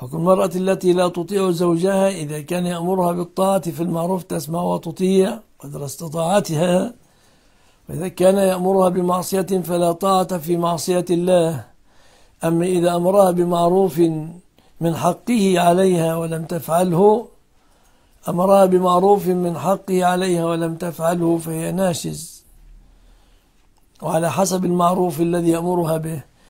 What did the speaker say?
حكم المرأة التي لا تطيع زوجها إذا كان يأمرها بالطاعة في المعروف تسمع وتطيع قدر استطاعتها وإذا كان يأمرها بمعصية فلا طاعة في معصية الله أما إذا أمرها بمعروف من حقه عليها ولم تفعله أمرها بمعروف من حقه عليها ولم تفعله فهي ناشز وعلى حسب المعروف الذي يأمرها به